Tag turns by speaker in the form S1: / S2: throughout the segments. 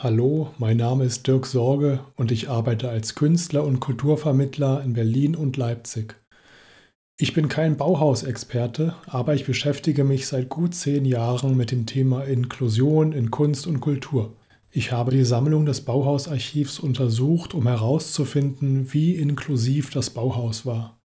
S1: Hallo, mein Name ist Dirk Sorge und ich arbeite als Künstler und Kulturvermittler in Berlin und Leipzig. Ich bin kein Bauhausexperte, aber ich beschäftige mich seit gut zehn Jahren mit dem Thema Inklusion in Kunst und Kultur. Ich habe die Sammlung des Bauhausarchivs untersucht, um herauszufinden, wie inklusiv das Bauhaus war.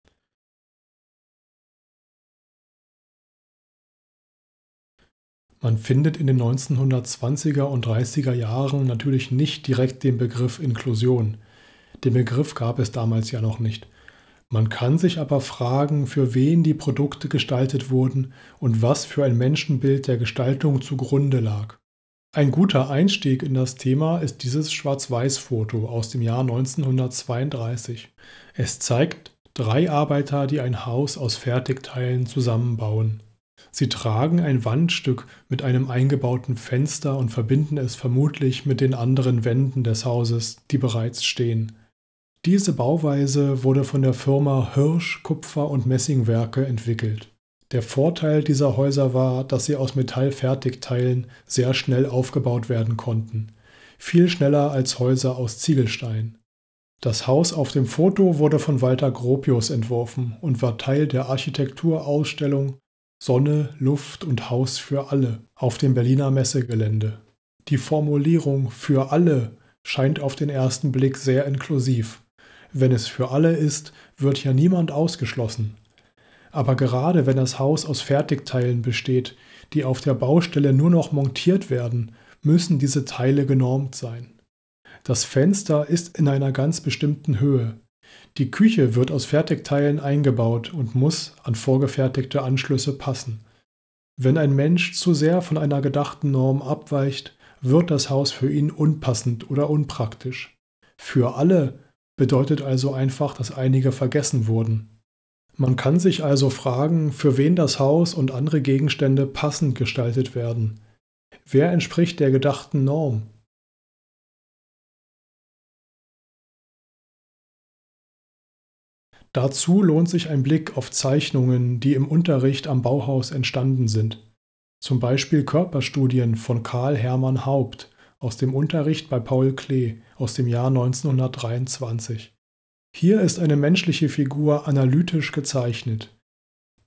S1: Man findet in den 1920er und 30er Jahren natürlich nicht direkt den Begriff Inklusion. Den Begriff gab es damals ja noch nicht. Man kann sich aber fragen, für wen die Produkte gestaltet wurden und was für ein Menschenbild der Gestaltung zugrunde lag. Ein guter Einstieg in das Thema ist dieses Schwarz-Weiß-Foto aus dem Jahr 1932. Es zeigt drei Arbeiter, die ein Haus aus Fertigteilen zusammenbauen. Sie tragen ein Wandstück mit einem eingebauten Fenster und verbinden es vermutlich mit den anderen Wänden des Hauses, die bereits stehen. Diese Bauweise wurde von der Firma Hirsch Kupfer und Messingwerke entwickelt. Der Vorteil dieser Häuser war, dass sie aus Metallfertigteilen sehr schnell aufgebaut werden konnten, viel schneller als Häuser aus Ziegelstein. Das Haus auf dem Foto wurde von Walter Gropius entworfen und war Teil der Architekturausstellung Sonne, Luft und Haus für alle auf dem Berliner Messegelände. Die Formulierung für alle scheint auf den ersten Blick sehr inklusiv. Wenn es für alle ist, wird ja niemand ausgeschlossen. Aber gerade wenn das Haus aus Fertigteilen besteht, die auf der Baustelle nur noch montiert werden, müssen diese Teile genormt sein. Das Fenster ist in einer ganz bestimmten Höhe, die Küche wird aus Fertigteilen eingebaut und muss an vorgefertigte Anschlüsse passen. Wenn ein Mensch zu sehr von einer gedachten Norm abweicht, wird das Haus für ihn unpassend oder unpraktisch. Für alle bedeutet also einfach, dass einige vergessen wurden. Man kann sich also fragen, für wen das Haus und andere Gegenstände passend gestaltet werden. Wer entspricht der gedachten Norm? Dazu lohnt sich ein Blick auf Zeichnungen, die im Unterricht am Bauhaus entstanden sind. Zum Beispiel Körperstudien von Karl Hermann Haupt aus dem Unterricht bei Paul Klee aus dem Jahr 1923. Hier ist eine menschliche Figur analytisch gezeichnet.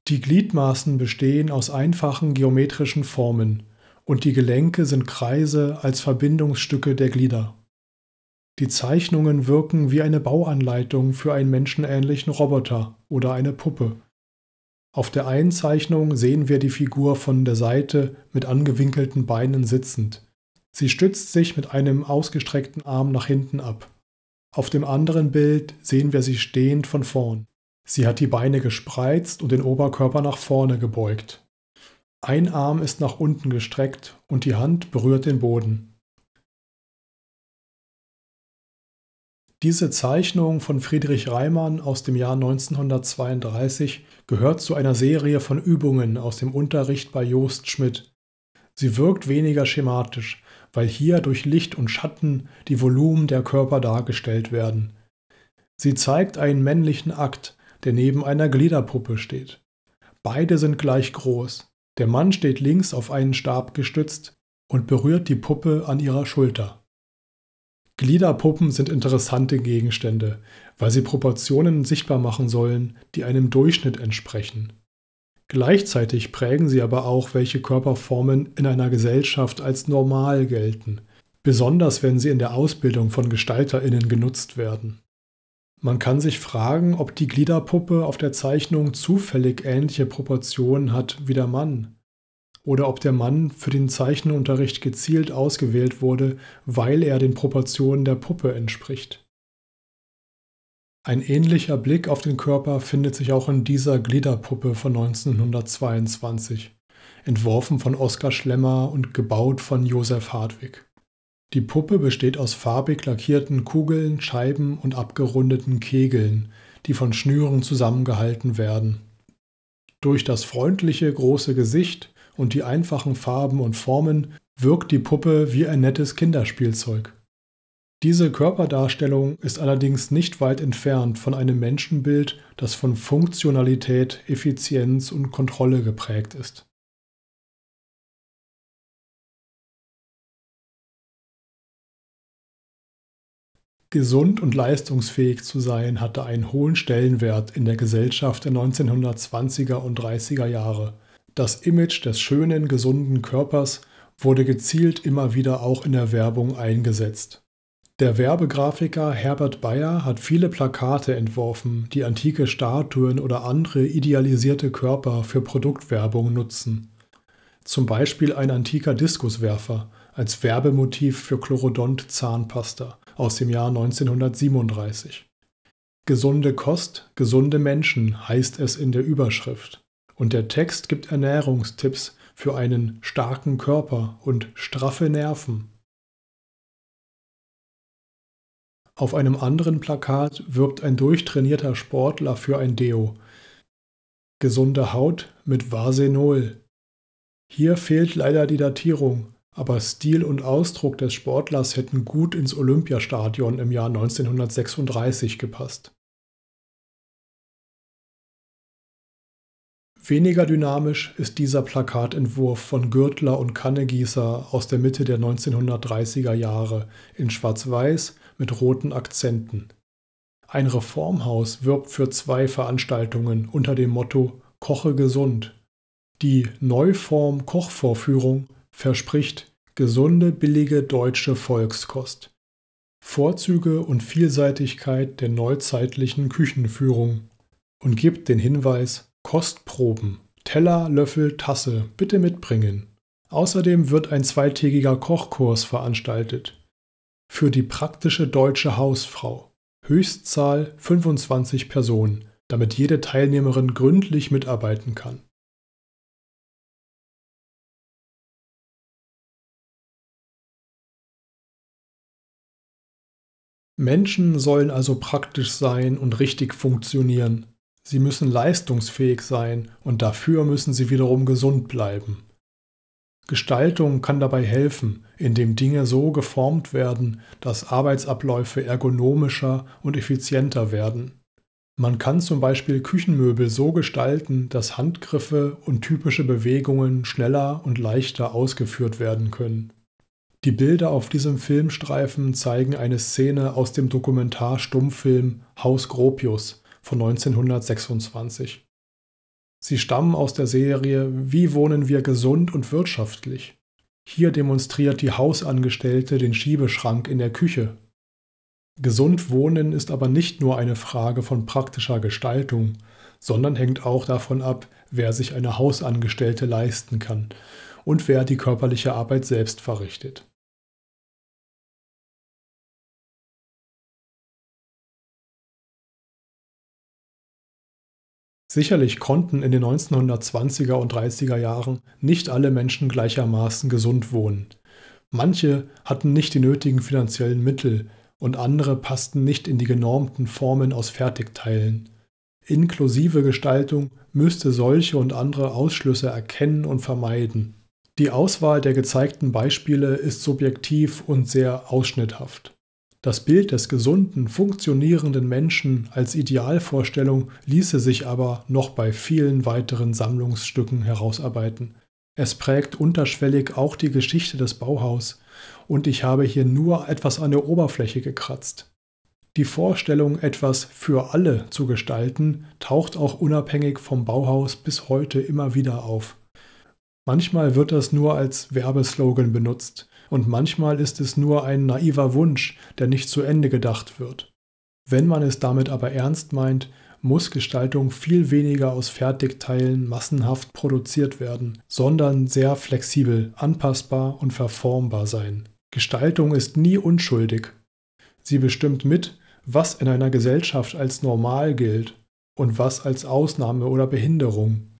S1: Die Gliedmaßen bestehen aus einfachen geometrischen Formen und die Gelenke sind Kreise als Verbindungsstücke der Glieder. Die Zeichnungen wirken wie eine Bauanleitung für einen menschenähnlichen Roboter oder eine Puppe. Auf der einen Zeichnung sehen wir die Figur von der Seite mit angewinkelten Beinen sitzend. Sie stützt sich mit einem ausgestreckten Arm nach hinten ab. Auf dem anderen Bild sehen wir sie stehend von vorn. Sie hat die Beine gespreizt und den Oberkörper nach vorne gebeugt. Ein Arm ist nach unten gestreckt und die Hand berührt den Boden. Diese Zeichnung von Friedrich Reimann aus dem Jahr 1932 gehört zu einer Serie von Übungen aus dem Unterricht bei Jost Schmidt. Sie wirkt weniger schematisch, weil hier durch Licht und Schatten die Volumen der Körper dargestellt werden. Sie zeigt einen männlichen Akt, der neben einer Gliederpuppe steht. Beide sind gleich groß. Der Mann steht links auf einen Stab gestützt und berührt die Puppe an ihrer Schulter. Gliederpuppen sind interessante Gegenstände, weil sie Proportionen sichtbar machen sollen, die einem Durchschnitt entsprechen. Gleichzeitig prägen sie aber auch, welche Körperformen in einer Gesellschaft als normal gelten, besonders wenn sie in der Ausbildung von Gestalterinnen genutzt werden. Man kann sich fragen, ob die Gliederpuppe auf der Zeichnung zufällig ähnliche Proportionen hat wie der Mann, oder ob der Mann für den Zeichenunterricht gezielt ausgewählt wurde, weil er den Proportionen der Puppe entspricht. Ein ähnlicher Blick auf den Körper findet sich auch in dieser Gliederpuppe von 1922, entworfen von Oskar Schlemmer und gebaut von Josef Hartwig. Die Puppe besteht aus farbig lackierten Kugeln, Scheiben und abgerundeten Kegeln, die von Schnüren zusammengehalten werden. Durch das freundliche große Gesicht und die einfachen Farben und Formen wirkt die Puppe wie ein nettes Kinderspielzeug. Diese Körperdarstellung ist allerdings nicht weit entfernt von einem Menschenbild, das von Funktionalität, Effizienz und Kontrolle geprägt ist. Gesund und leistungsfähig zu sein hatte einen hohen Stellenwert in der Gesellschaft der 1920er und 30er Jahre das Image des schönen, gesunden Körpers wurde gezielt immer wieder auch in der Werbung eingesetzt. Der Werbegrafiker Herbert Bayer hat viele Plakate entworfen, die antike Statuen oder andere idealisierte Körper für Produktwerbung nutzen. Zum Beispiel ein antiker Diskuswerfer als Werbemotiv für Chlorodont-Zahnpasta aus dem Jahr 1937. Gesunde Kost, gesunde Menschen heißt es in der Überschrift. Und der Text gibt Ernährungstipps für einen starken Körper und straffe Nerven. Auf einem anderen Plakat wirbt ein durchtrainierter Sportler für ein Deo. Gesunde Haut mit Vasenol. Hier fehlt leider die Datierung, aber Stil und Ausdruck des Sportlers hätten gut ins Olympiastadion im Jahr 1936 gepasst. Weniger dynamisch ist dieser Plakatentwurf von Gürtler und Kannegießer aus der Mitte der 1930er Jahre in Schwarz-Weiß mit roten Akzenten. Ein Reformhaus wirbt für zwei Veranstaltungen unter dem Motto Koche gesund. Die Neuform Kochvorführung verspricht gesunde, billige deutsche Volkskost. Vorzüge und Vielseitigkeit der neuzeitlichen Küchenführung und gibt den Hinweis Kostproben, Teller, Löffel, Tasse bitte mitbringen. Außerdem wird ein zweitägiger Kochkurs veranstaltet. Für die praktische deutsche Hausfrau. Höchstzahl 25 Personen, damit jede Teilnehmerin gründlich mitarbeiten kann. Menschen sollen also praktisch sein und richtig funktionieren. Sie müssen leistungsfähig sein und dafür müssen sie wiederum gesund bleiben. Gestaltung kann dabei helfen, indem Dinge so geformt werden, dass Arbeitsabläufe ergonomischer und effizienter werden. Man kann zum Beispiel Küchenmöbel so gestalten, dass Handgriffe und typische Bewegungen schneller und leichter ausgeführt werden können. Die Bilder auf diesem Filmstreifen zeigen eine Szene aus dem Dokumentarstummfilm Haus Gropius von 1926. Sie stammen aus der Serie Wie wohnen wir gesund und wirtschaftlich? Hier demonstriert die Hausangestellte den Schiebeschrank in der Küche. Gesund wohnen ist aber nicht nur eine Frage von praktischer Gestaltung, sondern hängt auch davon ab, wer sich eine Hausangestellte leisten kann und wer die körperliche Arbeit selbst verrichtet. Sicherlich konnten in den 1920er und 30er Jahren nicht alle Menschen gleichermaßen gesund wohnen. Manche hatten nicht die nötigen finanziellen Mittel und andere passten nicht in die genormten Formen aus Fertigteilen. Inklusive Gestaltung müsste solche und andere Ausschlüsse erkennen und vermeiden. Die Auswahl der gezeigten Beispiele ist subjektiv und sehr ausschnitthaft. Das Bild des gesunden, funktionierenden Menschen als Idealvorstellung ließe sich aber noch bei vielen weiteren Sammlungsstücken herausarbeiten. Es prägt unterschwellig auch die Geschichte des Bauhaus, und ich habe hier nur etwas an der Oberfläche gekratzt. Die Vorstellung, etwas für alle zu gestalten, taucht auch unabhängig vom Bauhaus bis heute immer wieder auf. Manchmal wird das nur als Werbeslogan benutzt, und manchmal ist es nur ein naiver Wunsch, der nicht zu Ende gedacht wird. Wenn man es damit aber ernst meint, muss Gestaltung viel weniger aus Fertigteilen massenhaft produziert werden, sondern sehr flexibel, anpassbar und verformbar sein. Gestaltung ist nie unschuldig. Sie bestimmt mit, was in einer Gesellschaft als normal gilt und was als Ausnahme oder Behinderung.